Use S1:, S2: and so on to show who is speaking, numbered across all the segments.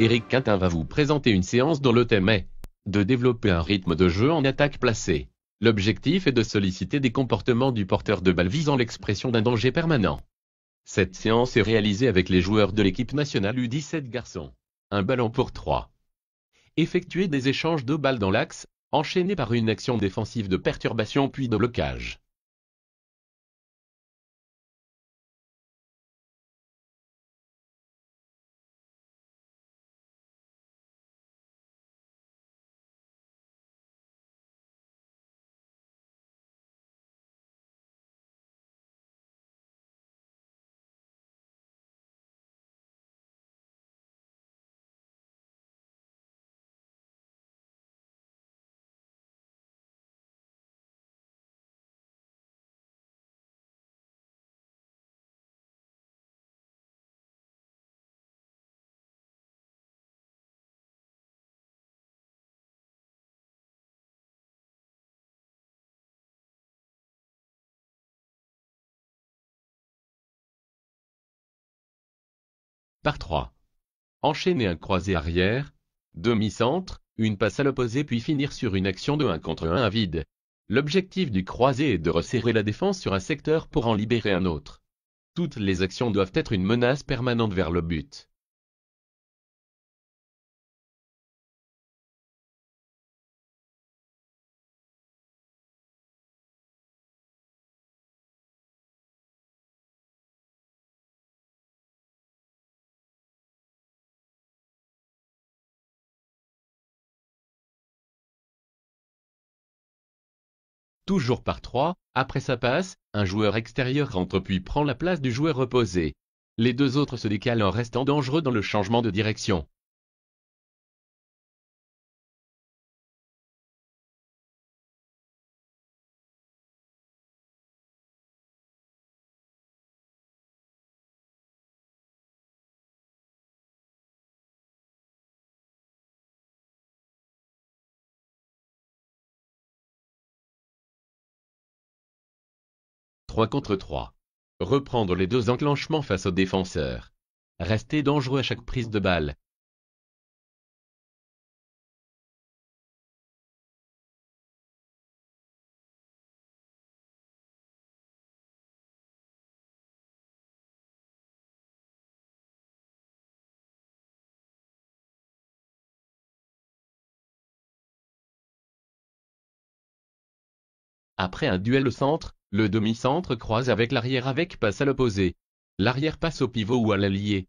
S1: Eric Quintin va vous présenter une séance dont le thème est de développer un rythme de jeu en attaque placée. L'objectif est de solliciter des comportements du porteur de balle visant l'expression d'un danger permanent. Cette séance est réalisée avec les joueurs de l'équipe nationale U17 garçons. Un ballon pour 3. Effectuer des échanges de balles dans l'axe, enchaînés par une action défensive de perturbation puis de blocage. par 3. Enchaîner un croisé arrière, demi-centre, une passe à l'opposé puis finir sur une action de 1 contre 1 à vide. L'objectif du croisé est de resserrer la défense sur un secteur pour en libérer un autre. Toutes les actions doivent être une menace permanente vers le but. Toujours par trois, après sa passe, un joueur extérieur rentre puis prend la place du joueur reposé. Les deux autres se décalent en restant dangereux dans le changement de direction. 3 contre 3. Reprendre les deux enclenchements face au défenseur. Rester dangereux à chaque prise de balle. Après un duel au centre, le demi-centre croise avec l'arrière avec passe à l'opposé. L'arrière passe au pivot ou à l'allié.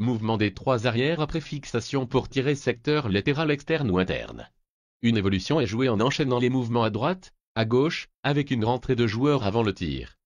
S1: Mouvement des trois arrières après fixation pour tirer secteur latéral externe ou interne. Une évolution est jouée en enchaînant les mouvements à droite, à gauche, avec une rentrée de joueur avant le tir.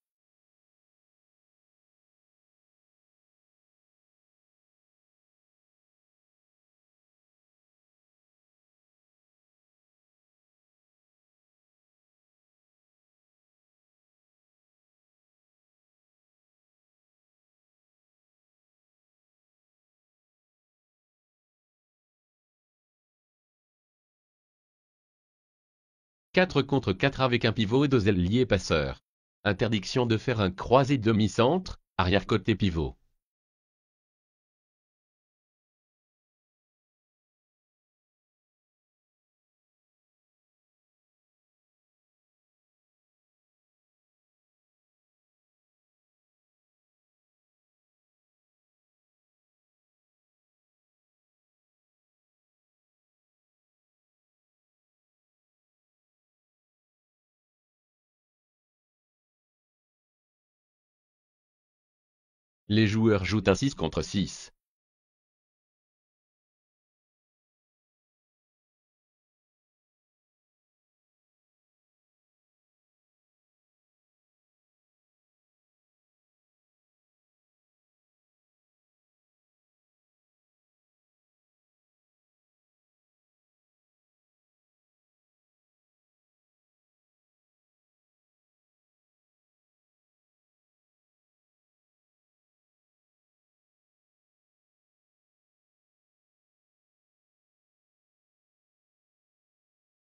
S1: 4 contre 4 avec un pivot et deux ailiers passeurs. Interdiction de faire un croisé demi-centre, arrière-côté pivot.
S2: Les joueurs jouent un 6 contre 6.